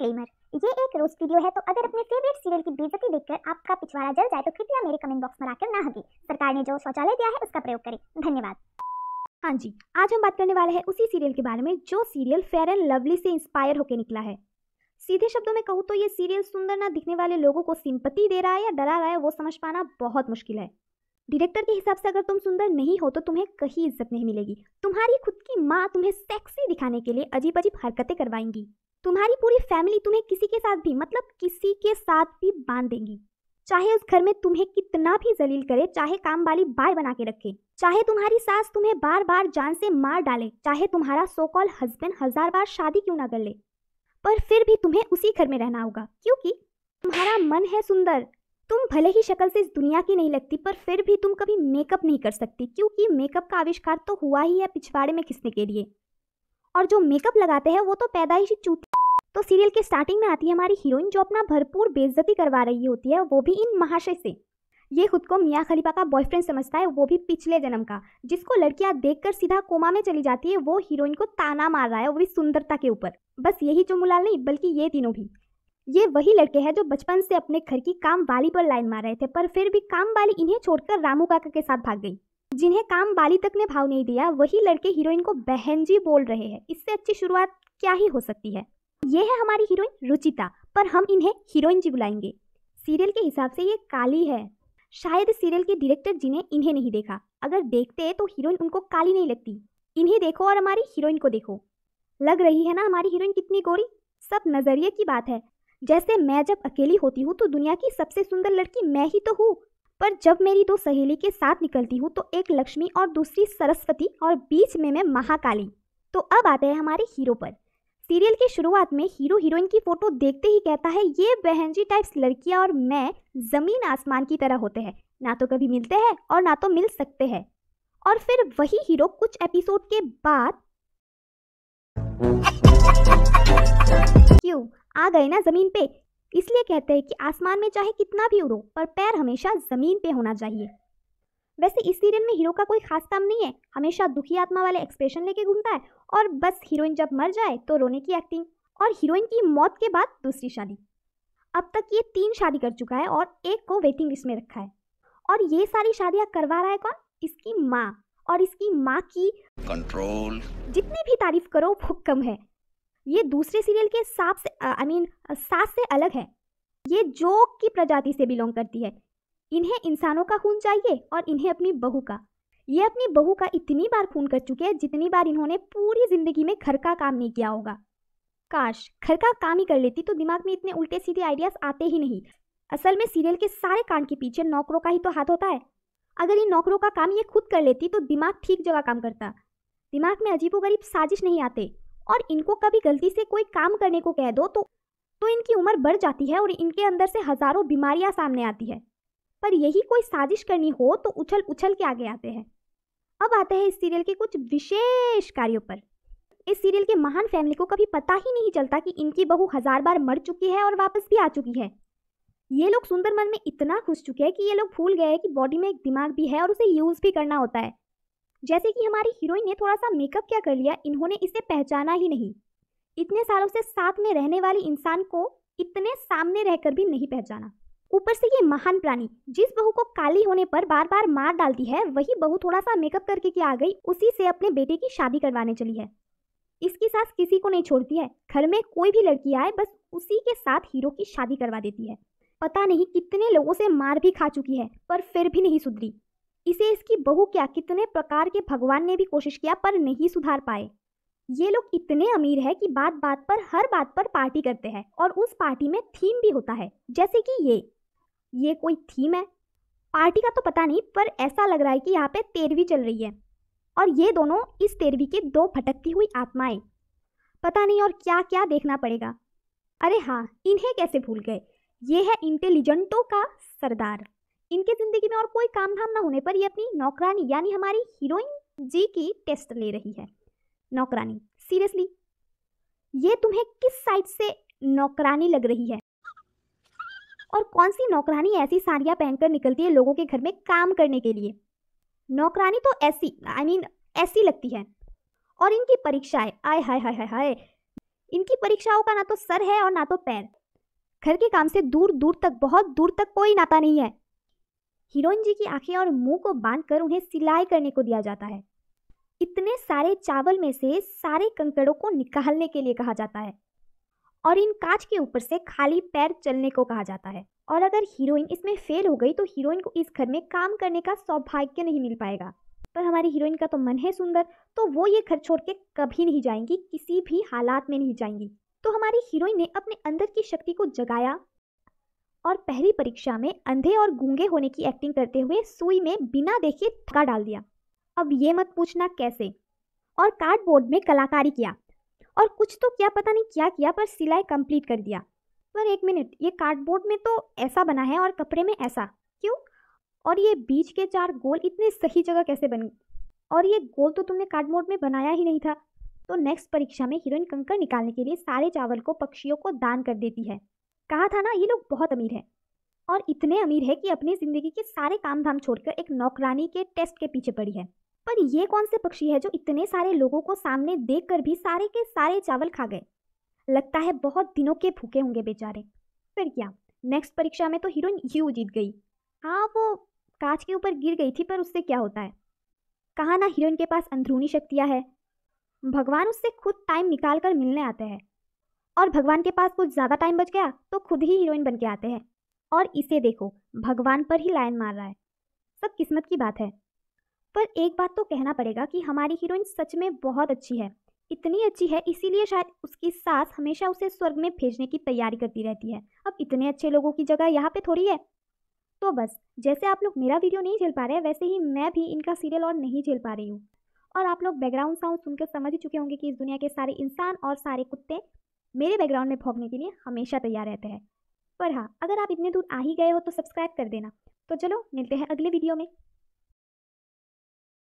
disclaimer ये एक roast video है तो अगर अपने फेवरेट सीरियल की बेजती देखकर आपका पिछवाड़ा जल जाए तो कृपया मेरे कमेंट बॉक्स में आकर ना हगी सरकार ने जो शौचालय दिया है उसका प्रयोग करें धन्यवाद हाँ जी आज हम बात करने वाले हैं उसी सीरियल के बारे में जो सीरियल फेयर एंड लवली से इंस्पायर होकर निकला है सीधे शब्दों में कहूँ तो ये सीरियल सुंदर ना दिखने वाले लोगों को सिंपत्ति दे रहा है या डरा रहा है वो समझ पाना बहुत मुश्किल है डायरेक्टर के हिसाब से अगर तुम सुंदर नहीं हो तो तुम्हें कहीं इज्जत नहीं मिलेगी तुम्हारी खुद की माँ तुम्हें सेक्सी दिखाने के लिए अजीब अजीब हरकतें करवाएंगी तुम्हारी पूरी फैमिली तुम्हें किसी के साथ भी मतलब किसी के साथ भी बांध देंगी चाहे उस घर में तुम्हें कितना भी जलील करे चाहे काम वाली बाय बना के रखे चाहे तुम्हारी सास तुम्हें बार बार जान से मार डाले चाहे तुम्हारा सो कॉल हस्बैंड हजार बार शादी क्यों ना कर ले पर फिर भी तुम्हें उसी घर में रहना होगा क्योंकि तुम्हारा मन है सुंदर तुम भले ही शक्ल से इस दुनिया की नहीं लगती पर फिर भी तुम कभी मेकअप नहीं कर सकती क्योंकि मेकअप का आविष्कार तो हुआ ही है पिछवाड़े में खिसने के लिए और जो मेकअप लगाते हैं वो तो पैदा ही चूत तो सीरियल के स्टार्टिंग में आती है हमारी हीरोइन जो अपना भरपूर बेइज्जती करवा रही होती है वो भी इन महाशय से ये खुद को मियाँ खलीफा का बॉयफ्रेंड समझता है वो भी पिछले जन्म का जिसको लड़कियाँ देख सीधा कोमा में चली जाती है वो हीरोइन को ताना मार रहा है वो भी सुंदरता के ऊपर बस यही जो मुलाल नहीं बल्कि ये तीनों भी ये वही लड़के हैं जो बचपन से अपने घर की काम वाली पर लाइन मार रहे थे पर फिर भी काम वाली इन्हें छोड़कर रामू काका के साथ भाग गई जिन्हें काम वाली तक ने भाव नहीं दिया वही लड़के हीरोइन को बहन जी बोल रहे हैं इससे अच्छी शुरुआत क्या ही हो सकती है ये है हमारी हीरोइन रुचिता पर हम इन्हें हीरोइन जी बुलाएंगे सीरियल के हिसाब से ये काली है शायद सीरियल के डायरेक्टर जी ने इन्हें नहीं देखा अगर देखते तो हीरोइन उनको काली नहीं लगती इन्हें देखो और हमारी हीरोइन को देखो लग रही है ना हमारी हीरोइन कितनी गोरी सब नज़रिए की बात है जैसे मैं जब अकेली होती हूँ तो दुनिया की सबसे सुंदर लड़की मैं ही तो हूँ पर जब मेरी दो सहेली के साथ निकलती हूँ तो एक लक्ष्मी और दूसरी सरस्वती और बीच में मैं महाकाली तो अब आते हैं हमारे हीरो पर सीरियल की शुरुआत में हीरो हीरोइन की फोटो देखते ही कहता है ये बहन जी टाइप्स लड़कियाँ और मैं ज़मीन आसमान की तरह होते हैं ना तो कभी मिलते हैं और ना तो मिल सकते हैं और फिर वही हीरो कुछ एपिसोड के बाद आ गए ना ज़मीन पे इसलिए कहते हैं कि आसमान में चाहे कितना भी उड़ो पर पैर हमेशा ज़मीन पे होना चाहिए वैसे इस सीरियल में हीरो का कोई खास काम नहीं है हमेशा दुखी आत्मा वाले एक्सप्रेशन लेके घूमता है और बस हीरोइन जब मर जाए तो रोने की एक्टिंग और हीरोइन की मौत के बाद दूसरी शादी अब तक ये तीन शादी कर चुका है और एक को वेटिंग लिस्ट में रखा है और ये सारी शादियाँ करवा रहा है कौन इसकी माँ और इसकी माँ की कंट्रोल जितनी भी तारीफ करो वो कम है ये दूसरे सीरियल के साफ से आई मीन सास से अलग है ये जोक की प्रजाति से बिलोंग करती है इन्हें इंसानों का खून चाहिए और इन्हें अपनी बहू का ये अपनी बहू का इतनी बार खून कर चुके हैं जितनी बार इन्होंने पूरी ज़िंदगी में घर का काम नहीं किया होगा काश घर का काम ही कर लेती तो दिमाग में इतने उल्टे सीधे आइडियाज़ आते ही नहीं असल में सीरियल के सारे कांड के पीछे नौकरों का ही तो हाथ होता है अगर इन नौकरों का काम ये खुद कर लेती तो दिमाग ठीक जगह काम करता दिमाग में अजीबोगरीब साजिश नहीं आते और इनको कभी गलती से कोई काम करने को कह दो तो तो इनकी उम्र बढ़ जाती है और इनके अंदर से हजारों बीमारियां सामने आती है पर यही कोई साजिश करनी हो तो उछल उछल के आगे आते हैं अब आते हैं इस सीरियल के कुछ विशेष कार्यों पर इस सीरियल के महान फैमिली को कभी पता ही नहीं चलता कि इनकी बहू हजार बार मर चुकी है और वापस भी आ चुकी है ये लोग सुंदर मन में इतना घुस चुके हैं कि ये लोग भूल गए हैं कि बॉडी में एक दिमाग भी है और उसे यूज़ भी करना होता है जैसे कि हमारी हीरोइन ने थोड़ा सा मेकअप क्या कर लिया इन्होंने इसे पहचाना ही नहीं इतने सालों से साथ में रहने वाली इंसान को इतने सामने रहकर भी नहीं पहचाना ऊपर से ये महान प्राणी जिस बहू को काली होने पर बार बार मार डालती है वही बहू थोड़ा सा मेकअप करके क्या आ गई उसी से अपने बेटे की शादी करवाने चली है इसकी सास किसी को नहीं छोड़ती है घर में कोई भी लड़की आए बस उसी के साथ हीरो की शादी करवा देती है पता नहीं कितने लोगों से मार भी खा चुकी है पर फिर भी नहीं सुधरी इसे इसकी बहू क्या कितने प्रकार के भगवान ने भी कोशिश किया पर नहीं सुधार पाए ये लोग इतने अमीर है कि बात बात पर हर बात पर पार्टी करते हैं और उस पार्टी में थीम भी होता है जैसे कि ये ये कोई थीम है पार्टी का तो पता नहीं पर ऐसा लग रहा है कि यहाँ पे तेरवी चल रही है और ये दोनों इस तेरवी के दो भटकती हुई आत्माएं पता नहीं और क्या क्या देखना पड़ेगा अरे हाँ इन्हें कैसे भूल गए ये है इंटेलिजेंटों का सरदार इनके जिंदगी में और कोई काम धाम ना होने पर ये अपनी नौकरानी यानी हमारी हीरोइन जी की टेस्ट ले रही है नौकरानी सीरियसली ये तुम्हें किस साइड से नौकरानी लग रही है और कौन सी नौकरानी ऐसी साड़ियाँ पहनकर निकलती है लोगों के घर में काम करने के लिए नौकरानी तो ऐसी आई मीन ऐसी लगती है और इनकी परीक्षाएं आय हाय हाय हाय हाय इनकी परीक्षाओं का ना तो सर है और ना तो पैर घर के काम से दूर दूर तक बहुत दूर तक कोई नाता नहीं है हीरोइन जी की आंखें और मुंह को बांध कर उन्हें सिलाई करने को दिया जाता है इतने सारे चावल में से सारे कंकड़ों को निकालने के लिए कहा जाता है और इन कांच के ऊपर से खाली पैर चलने को कहा जाता है और अगर हीरोइन इसमें फेल हो गई तो हीरोइन को इस घर में काम करने का सौभाग्य नहीं मिल पाएगा पर हमारी हीरोइन का तो मन है सुंदर तो वो ये घर छोड़ के कभी नहीं जाएंगी किसी भी हालात में नहीं जाएंगी तो हमारी हीरोइन ने अपने अंदर की शक्ति को जगाया और पहली परीक्षा में अंधे और गूंगे होने की एक्टिंग करते हुए सुई में बिना देखे थका डाल दिया अब ये मत पूछना कैसे और कार्डबोर्ड में कलाकारी किया और कुछ तो क्या पता नहीं क्या किया पर सिलाई कंप्लीट कर दिया पर एक मिनट ये कार्डबोर्ड में तो ऐसा बना है और कपड़े में ऐसा क्यों और ये बीच के चार गोल इतने सही जगह कैसे बन और ये गोल तो तुमने कार्डबोर्ड में बनाया ही नहीं था तो नेक्स्ट परीक्षा में हीरोइन कंकर निकालने के लिए सारे चावल को पक्षियों को दान कर देती है कहा था ना ये लोग बहुत अमीर हैं और इतने अमीर है कि अपनी ज़िंदगी के सारे काम धाम छोड़कर एक नौकरानी के टेस्ट के पीछे पड़ी है पर ये कौन से पक्षी है जो इतने सारे लोगों को सामने देख कर भी सारे के सारे चावल खा गए लगता है बहुत दिनों के भूखे होंगे बेचारे फिर क्या नेक्स्ट परीक्षा में तो हीरोइन यू जीत गई हाँ वो कांच के ऊपर गिर गई थी पर उससे क्या होता है कहा ना हीरोइन के पास अंदरूनी शक्तियाँ है भगवान उससे खुद टाइम निकाल कर मिलने आते हैं और भगवान के पास कुछ ज़्यादा टाइम बच गया तो खुद ही हीरोइन बन के आते हैं और इसे देखो भगवान पर ही लाइन मार रहा है सब किस्मत की बात है पर एक बात तो कहना पड़ेगा कि हमारी हीरोइन सच में बहुत अच्छी है इतनी अच्छी है इसीलिए शायद उसकी सास हमेशा उसे स्वर्ग में भेजने की तैयारी करती रहती है अब इतने अच्छे लोगों की जगह यहाँ पे थोड़ी है तो बस जैसे आप लोग मेरा वीडियो नहीं झेल पा रहे वैसे ही मैं भी इनका सीरियल और नहीं झेल पा रही हूँ और आप लोग बैकग्राउंड साउंड सुनकर समझ ही चुके होंगे कि इस दुनिया के सारे इंसान और सारे कुत्ते मेरे बैकग्राउंड में भोंगने के लिए हमेशा तैयार रहते हैं पर हाँ अगर आप इतने दूर आ ही गए हो तो सब्सक्राइब कर देना तो चलो मिलते हैं अगले वीडियो में